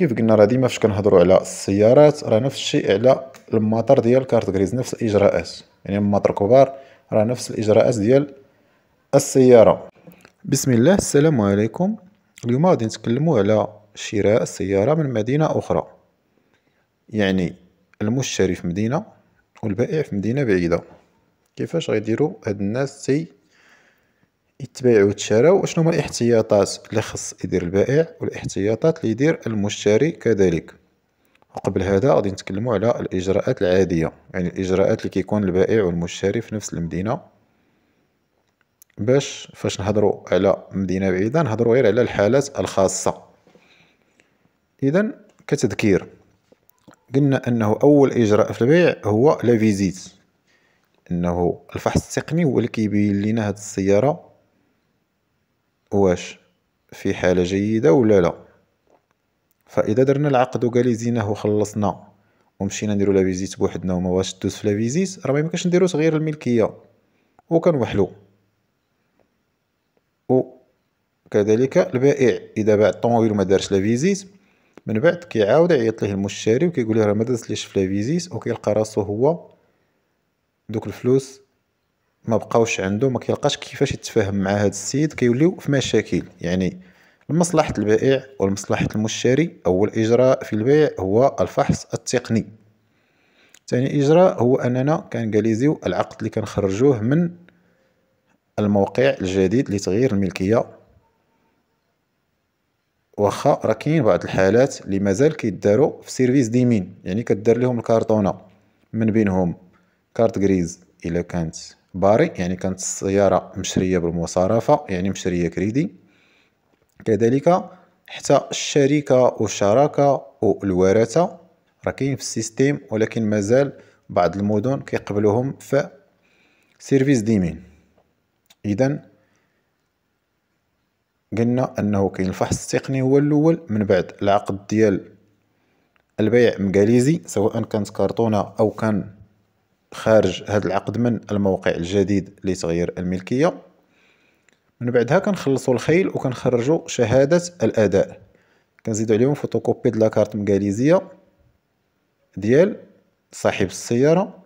كيف قلنا راه ديما فاش كنهضروا على السيارات راه نفس الشيء على الماطر ديال كارت غريز نفس الاجراءات يعني الماطر كبار راه نفس الاجراءات ديال السياره بسم الله السلام عليكم اليوم غادي نتكلموا على شراء سياره من مدينه اخرى يعني المشتري في مدينه والبائع في مدينه بعيده كيفاش غيديروا هاد الناس تي يتباع ويتشرى وشنو هما الاحتياطات اللي خص يدير البائع والاحتياطات اللي يدير المشتري كذلك وقبل هذا غادي نتكلموا على الاجراءات العاديه يعني الاجراءات اللي كيكون البائع والمشتري في نفس المدينه باش فاش نهضروا على مدينه بعيده نهضروا غير على الحالات الخاصه اذا كتذكير قلنا انه اول اجراء في البيع هو لا فيزيت انه الفحص التقني هو اللي كيبين لنا هاد السياره واش في حالة جيدة ولا لا فإذا درنا العقد وقال لي زيناه وخلصنا ومشينا نديرو لا فيزيت بوحدنا وما واش دوز في لا فيزيت راه ما نديرو تغيير الملكية وكنوحلو وكذلك البائع إذا باع الطوموبيل وما دارش لا فيزيت من بعد كيعاود يعيط ليه المشتري وكيقول ليه راه ما دازتليش في لا فيزيت وكيلقى راسو هو دوك الفلوس ما بقاوش عنده ما كيلقاش كيفاش يتفاهم مع هذا السيد كيوليو في مشاكل يعني لمصلحة البائع ولمصلحة المشتري أول إجراء في البيع هو الفحص التقني ثاني إجراء هو أننا كنجاليزيو العقد اللي كنخرجوه من الموقع الجديد لتغيير الملكية واخا راه كاين بعض الحالات اللي مازال كيداروا في سيرفيس ديمين يعني كدار لهم الكارطونه من بينهم كارت غريز الا كانت باري يعني كانت السيارة مشرية بالمصارفة يعني مشرية كريدي كذلك حتى الشركة والشراكة والورثة راه كاين في السيستيم ولكن مازال بعض المدن كيقبلوهم في سيرفيس ديمين اذا قلنا انه كاين الفحص التقني هو الاول من بعد العقد ديال البيع مقاليزي سواء كانت كرتونه او كان خارج هذا العقد من الموقع الجديد لتغيير الملكية من بعدها كنخلصوا الخيل وكنخرجوا شهادة الأداء كنزيدوا عليهم فوتوكوبي د لاكارت مقاليزيه ديال صاحب السيارة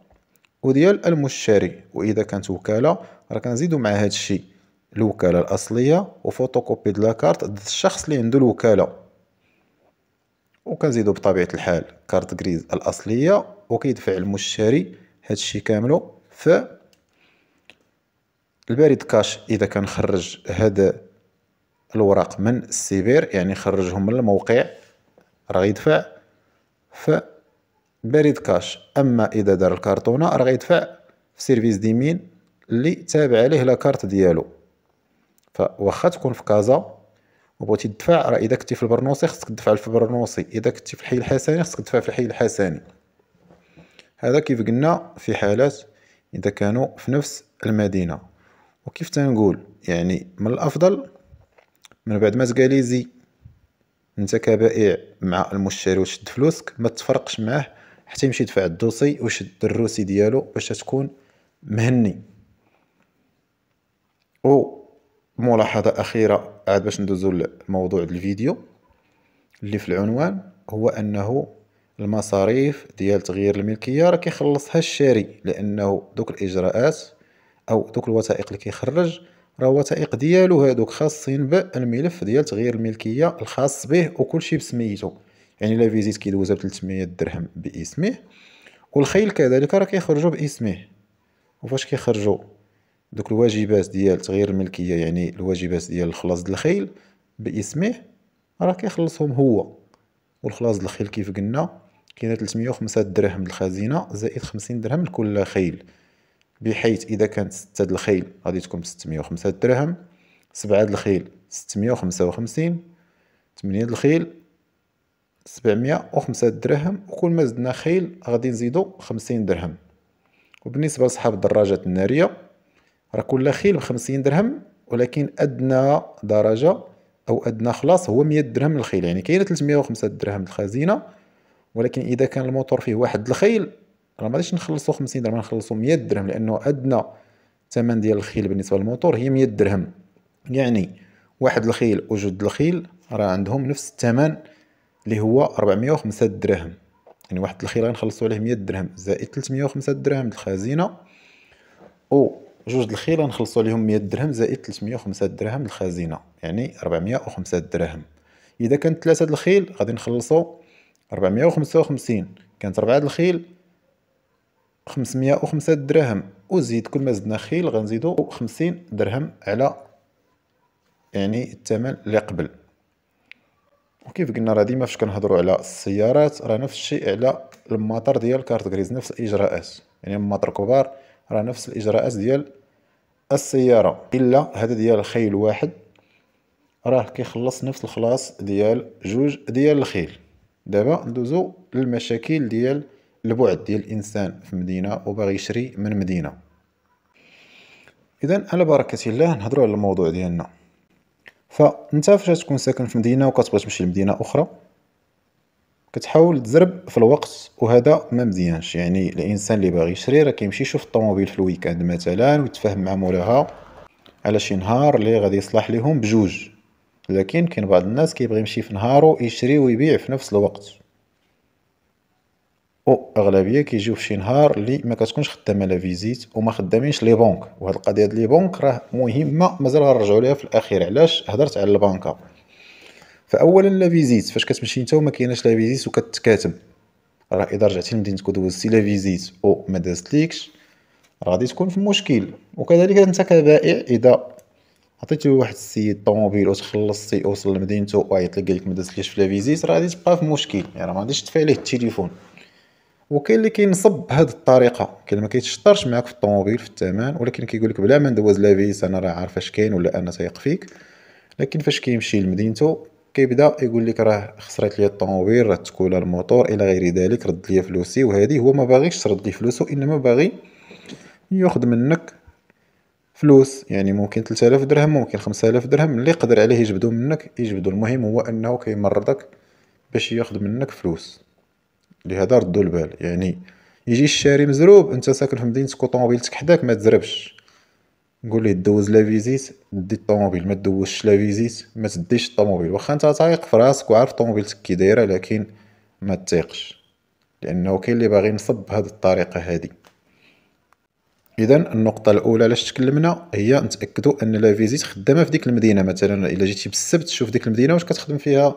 وديال المشتري وإذا كانت وكالة راه كنزيدو مع هاد الشي الوكالة الأصلية وفوتوكوبي د لاكارت ضد الشخص اللي عنده الوكالة وكنزيدوا بطبيعة الحال كارت غريز الأصلية وكيدفع المشتري هادشي كاملو ف البريد كاش اذا كان خرج هاد الوراق من السيفير يعني خرجهم من الموقع راه غيدفع ف بريد كاش اما اذا دار الكارطونه راه غيدفع في سيرفيس ديمين اللي تابع عليه كارت ديالو فواخا تكون في كازا وبغيتي تدفع راه اذا كنتي في البرنوصي خصك تدفع في البرنوصي اذا كنتي في الحي الحسني خصك تدفع في الحي الحسني هذا كيف قلنا في حالات إذا كانوا في نفس المدينة وكيف تنقول يعني من الأفضل من بعد ما تقاليزي انت كبائع مع المشتري وشد فلوسك ما تفرقش معاه حتى يمشي يدفع الدوسي وشد الروسي ديالو باش تكون مهني و ملاحظة أخيرة عاد باش ندوزو لموضوع الفيديو اللي في العنوان هو أنه المصاريف ديال تغيير الملكيه راه كيخلصها الشاري لانه دوك الاجراءات او دوك الوثائق اللي كيخرج راه وثائق ديالو هادوك خاصين بالملف ديال تغيير الملكيه الخاص به شيء بسميتو يعني لا فيزيت كيدوزها ب 300 درهم باسمه والخيل كذلك راه كيخرجوا باسمه وفاش كيخرجوا دوك الواجبات ديال تغيير الملكيه يعني الواجبات ديال الخلاص د الخيل باسمه راه كيخلصهم هو والخلاص د الخيل كيف قلنا كاينه 305 درهم الخزينة زائد 50 درهم لكل خيل بحيث اذا كانت 6 الخيل غادي تكون ب 605 درهم 7 الخيل 655 8 الخيل 705 درهم وكل ما زدنا خيل غادي نزيدو 50 درهم وبالنسبه لصحاب الدراجات الناريه راه كل خيل ب 50 درهم ولكن ادنى درجه او ادنى خلاص هو 100 درهم للخيل يعني كاينه 305 درهم الخزينه ولكن اذا كان الموتور فيه واحد الخيل راه ما غاديش نخلصو 50 درهم نخلصو 100 درهم لانه ادنى ثمن ديال الخيل بالنسبه للموتور هي 100 درهم يعني واحد الخيل وجود الخيل راه عندهم نفس الثمن اللي هو 405 درهم يعني واحد الخيل غنخلصو عليه 100 درهم زائد 305 درهم الخزينه او جوج الخيل غنخلصو عليهم 100 درهم زائد 305 درهم الخزينه يعني 405 درهم اذا كانت ثلاثه الخيل غادي نخلصو ربعميه وخمسة وخمسين كانت ربعة الخيل خمسميه وخمسة دراهم وزيد كل ما زدنا خيل غنزيدو خمسين درهم على يعني الثمن اللي قبل وكيف قلنا راه ديما فاش كنهضروا على السيارات راه نفس الشيء على الماطر ديال كارت غريز نفس الاجراءات يعني الماطر كبار راه نفس الاجراءات ديال السياره الا هذا ديال الخيل واحد راه كيخلص نفس الخلاص ديال جوج ديال الخيل دابا ندوزو للمشاكل ديال البعد ديال الانسان في مدينه وباغي يشري من مدينه اذا على بركه الله نهضروا على الموضوع ديالنا فانت فاش تكون ساكن في مدينه وكتبغي تمشي لمدينه اخرى كتحاول تزرب في الوقت وهذا ما مزيانش يعني الانسان اللي باغي يشري راه كيمشي يشوف الطوموبيل في الويكاند مثلا ويتفاهم مع مولاها على شي نهار اللي غادي يصلح ليهم بجوج لكن كاين بعض الناس كيبغي يمشي في نهارو يشري ويبيع في نفس الوقت او اغلبيه كيجيو في شي نهار اللي ما كتكونش خدامه لا فيزيت وما خدامينش لي بنك وهاد القضيه ديال لي بنك راه مهمه مازال غنرجعوا ليها في الاخير علاش هضرت على البنكه فاولا لا فيزيت فاش كتمشي نتا وما كايناش لا فيزيت وكتكاتم راه اذا رجعتي لمدينتك ودوزتي لا فيزيت او ما دازتليكش غادي تكون في مشكل وكذلك انت كبائع اذا عطيتي واحد السيد طوموبيل وتخلصتي يوصل لمدينته وعيط لك لك ما درتليش في لا فيزيت راه غادي تبقى في مشكل يعني ما غاديش تدفع ليه التليفون وكاين اللي كينصب بهاد الطريقه كاين ما كيتشطرش معاك في الطوموبيل في الثمن ولكن كيقول لك بلا ما ندوز لا فيز انا راه عارف اش كاين ولا انا تايق فيك لكن فاش كيمشي لمدينته كيبدا يقول لك راه خسرت لي الطوموبيل راه التكولا الموتور الى غير ذلك رد لي فلوسي وهذه هو ما باغيش ترد لي فلوسه انما باغي ياخذ منك فلوس يعني ممكن 3000 درهم ممكن 5000 درهم اللي يقدر عليه يجبدو منك يجبدو المهم هو انه كيمرضك باش ياخذ منك فلوس لهذا ردوا البال يعني يجي الشاري مزروب انت ساكن في مدينتك وطوموبيلتك حداك ما تزربش نقول ليه دوز لا فيزيت دي الطوموبيل ما تدوزش لا فيزيت ما تديش الطوموبيل واخا انت تايق في راسك وعارف طوموبيلتك كي دايره لكن ما تيقش لانه كاين اللي باغي ينصب بهذه الطريقه هذه اذا النقطه الاولى علاش تكلمنا هي نتاكدوا ان لا فيزيت خدامه في ديك المدينه مثلا الا جيتي بالسبت تشوف ديك المدينه واش كتخدم فيها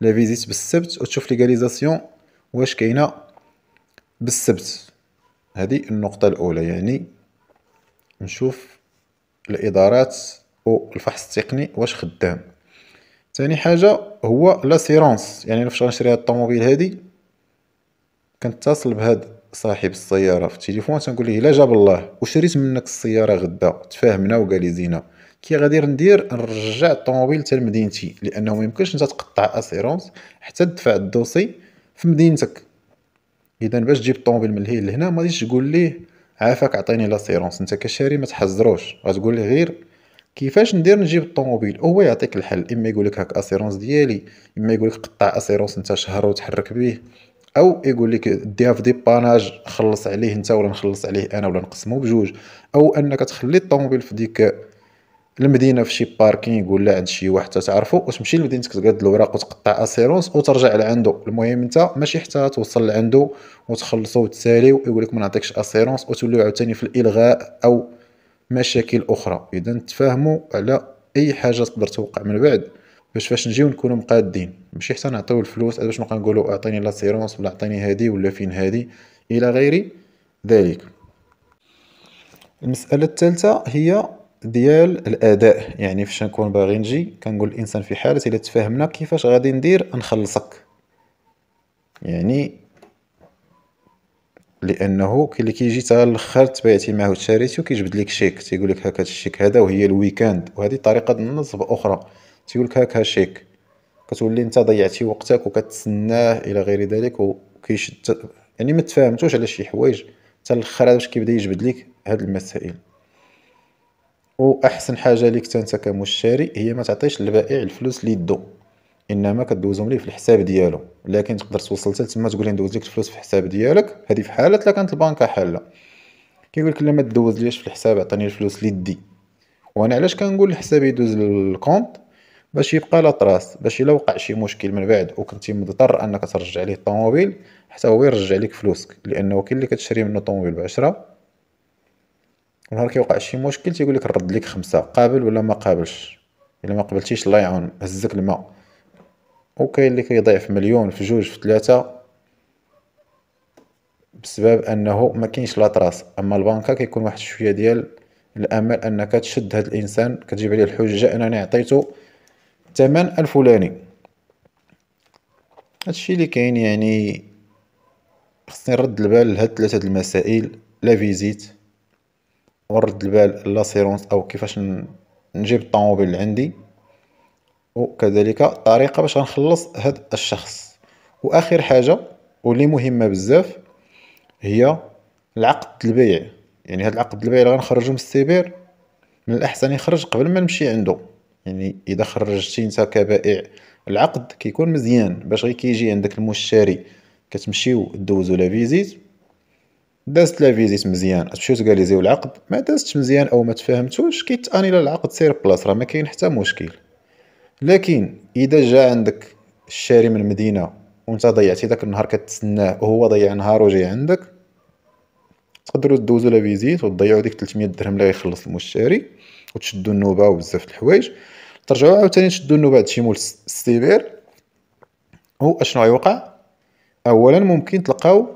لا فيزيت بالسبت وتشوف ليغاليزاسيون واش كاينه بالسبت هذه النقطه الاولى يعني نشوف الادارات والفحص التقني واش خدام ثاني حاجه هو لاسيرونس يعني فاش غنشري هاد الطوموبيل هادي كنتصل بهاد صاحب السياره في التليفون تنقول ليه لا جاب الله وشريت منك السياره غدا تفاهمنا وقال لي زينه كي غادي ندير نرجع الطوموبيل حتى لمدينتي لانه ما يمكنش انت تقطع اسيرونس حتى تدفع الدوسي في مدينتك اذا باش تجيب الطوموبيل من الهيل لهنا ما غاديش تقول ليه عافاك عطيني لاسيرونس انت كشاري ما تحزروش غتقول ليه غير كيفاش ندير نجيب الطوموبيل هو يعطيك الحل اما يقول لك هاك اسيرونس ديالي اما يقول لك قطع اسيرونس انت شهر وتحرك به او يقول لك ديها في ديباناج خلص عليه انت ولا نخلص عليه انا ولا نقسمو بجوج او انك تخلي الطوموبيل في ديك المدينه في شي باركينغ ولا عند شي واحد تعرفو وتمشي لمدينتك تقاد الوراق وتقطع اسيرونس وترجع لعندو المهم انت ماشي حتى توصل لعندو وتخلصو وتسالي ويقول لك ما نعطيكش اسيرونس وتولي عاوتاني في الالغاء او مشاكل اخرى اذا تفاهموا على اي حاجه تقدر توقع من بعد باش فاش نجيو نكونوا مقادين ماشي حتى نعطيو الفلوس باش نبقى نقولوا اعطيني لاسيرونس ولا اعطيني هادي ولا فين هادي الى غير ذلك المساله الثالثه هي ديال الاداء يعني فاش نكون باغي نجي كنقول الانسان في حاله الا تفاهمنا كيفاش غادي ندير نخلصك يعني لانه اللي كيجي تا الاخر تبايعتي معاه وتشاريتي وكيجبد لك شيك تيقول لك هكا الشيك هذا وهي الويكاند وهذه طريقه نصب اخرى تيقول لك هاك هاشيك كتولي انت ضيعتي وقتك وكتسناه الى غير ذلك وكيشد يعني ما تفاهمتوش على شي حوايج حتى الاخر باش كيبدا يجبد لك هاد المسائل واحسن حاجه ليك انت كمشتري هي ما تعطيش للبائع الفلوس ليدو انما كدوزهم ليه في الحساب ديالو لكن تقدر توصل حتى تما تقول ندوز لك الفلوس في الحساب ديالك هذه في حاله لا كانت البنكه حاله كيقول لك لا ما تدوز ليش في الحساب عطيني الفلوس ليدي وانا علاش كنقول الحساب يدوز للكونط باش يبقى لا باش الا وقع شي مشكل من بعد وكنتي مضطر انك ترجع ليه الطوموبيل حتى هو يرجع لك فلوسك لانه كاين اللي كتشري منه طوموبيل بعشرة ونهار كيوقع شي مشكل تيقول لك رد لك خمسة قابل ولا ما قابلش الا ما قبلتيش الله يعاون هزك الماء وكاين اللي كيضيع في مليون في جوج في ثلاثة بسبب انه ما كاينش لا اما البنكه كيكون واحد شويه ديال الامل انك تشد هذا الانسان كتجيب عليه الحجه انني عطيته الثمن الفلاني هادشي اللي كاين يعني خصني نرد البال لهاد ثلاثه المسائل لا فيزيت ورد البال سيرونس او كيفاش نجيب الطوموبيل اللي عندي وكذلك طريقه باش غنخلص هاد الشخص واخر حاجه واللي مهمه بزاف هي العقد البيع يعني هاد العقد البيع اللي غنخرجو من السيبير من الاحسن يخرج قبل ما نمشي عنده يعني اذا خرجتي نتا كبائع العقد كيكون مزيان باش غير كيجي عندك المشتري كتمشيو دوزو لا فيزيت دازت لا فيزيت مزيان تمشيو تكاليزيو العقد ما دازتش مزيان او ما تفاهمتوش كيتاني العقد سير بلاص راه ما كاين حتى مشكل لكن اذا جا عندك الشاري من مدينه وانت ضيعتي داك النهار كتسناه وهو ضيع نهار وجاي عندك تقدروا دوزو لا فيزيت وتضيعوا ديك 300 درهم اللي غيخلص المشتري وتشدوا النوبه وبزاف د الحوايج ترجعوا عاوتاني تشدوا النوب هذا مول السيفير هو اشنو غيوقع اولا ممكن تلقاو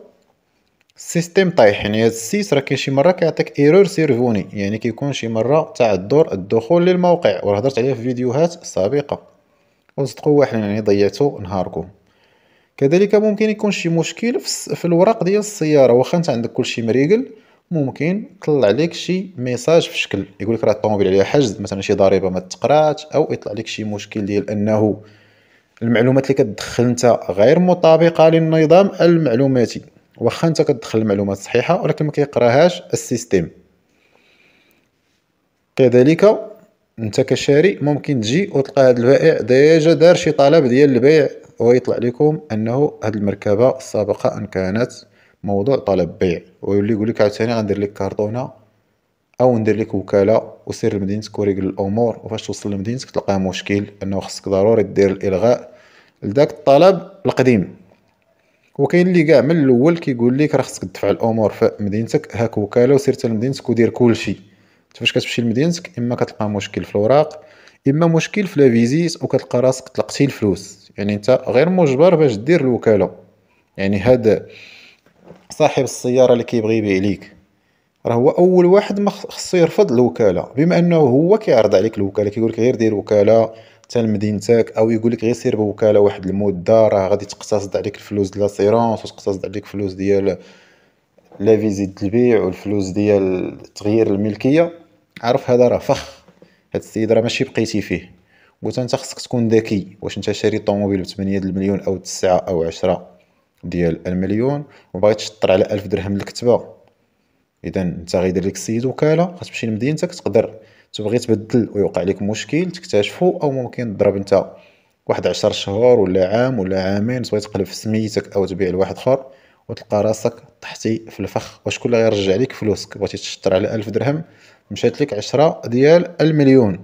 السيستيم طايح يعني هاد السيس راه كاين شي مره كيعطيك ايرور سيرفوني يعني كيكون شي مره تعذر الدخول للموقع هضرت عليها في فيديوهات سابقه وصدقوا واحد يعني ضيعتوا نهاركم كذلك ممكن يكون شي مشكل في الوراق ديال السياره واخا انت عندك كلشي مريقل ممكن يطلع لك شي ميساج في شكل يقول لك راه الطوموبيل عليها حجز مثلا شي ضريبه ما تقرات او يطلع لك شي مشكل ديال انه المعلومات اللي كتدخل انت غير مطابقه للنظام المعلوماتي واخا انت كتدخل المعلومات صحيحه ولكن ما كيقراهاش السيستيم كذلك انت كشاري ممكن تجي وتلقى هذا البائع ديجا دار شي طلب ديال البيع ويطلع لكم انه هذه المركبه السابقه ان كانت موضوع طلب بيع ويولي يقول لك عاوتاني غندير لك كارطونه او ندير لك وكاله وسير لمدينتك وريقل الامور وفاش توصل لمدينتك تلقاه مشكل انه خصك ضروري دير الالغاء لذاك الطلب القديم وكاين اللي كاع من الاول كيقول لك راه خصك تدفع الامور في مدينتك هاك وكاله وسير حتى لمدينتك ودير كلشي فاش كتمشي لمدينتك اما كتلقى مشكل في الوراق اما مشكل في لا فيزيت وكتلقى راسك طلقتي الفلوس يعني انت غير مجبر باش دير الوكاله يعني هذا صاحب السياره اللي كيبغي يبيع ليك راه هو اول واحد ما خصو يرفض الوكاله بما انه هو كيعرض عليك الوكاله كيقول لك غير دير وكاله حتى لمدينتك او يقول لك غير سير بوكاله واحد المده راه غادي تقتصد عليك الفلوس ديال لاسيرونس وتقتصد عليك الفلوس ديال لا فيزيت البيع والفلوس ديال تغيير الملكيه عرف هذا راه فخ هاد السيد راه ماشي بقيتي فيه قلت انت خصك تكون ذكي واش انت شاري طوموبيل ب 8 المليون او 9 او 10 ديال المليون وباغي تشطر على ألف درهم الكتبة اذا انت غيدير لك السيد وكاله غتمشي لمدينتك تقدر تبغي تبدل ويوقع لك مشكل تكتشفو او ممكن تضرب انت واحد عشر شهور ولا عام ولا عامين تبغي تقلب في سميتك او تبيع لواحد اخر وتلقى راسك طحتي في الفخ وشكون اللي غيرجع لك فلوسك بغيتي تشطر على ألف درهم مشات لك عشرة ديال المليون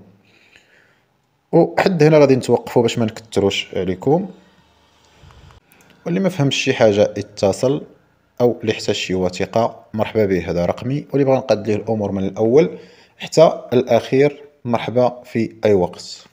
وحد هنا غادي نتوقفوا باش ما نكتروش عليكم واللي ما فهمش شي حاجه اتصل او اللي احتاج شي وثيقه مرحبا به هذا رقمي واللي بغى نقاد ليه الامور من الاول حتى الاخير مرحبا في اي وقت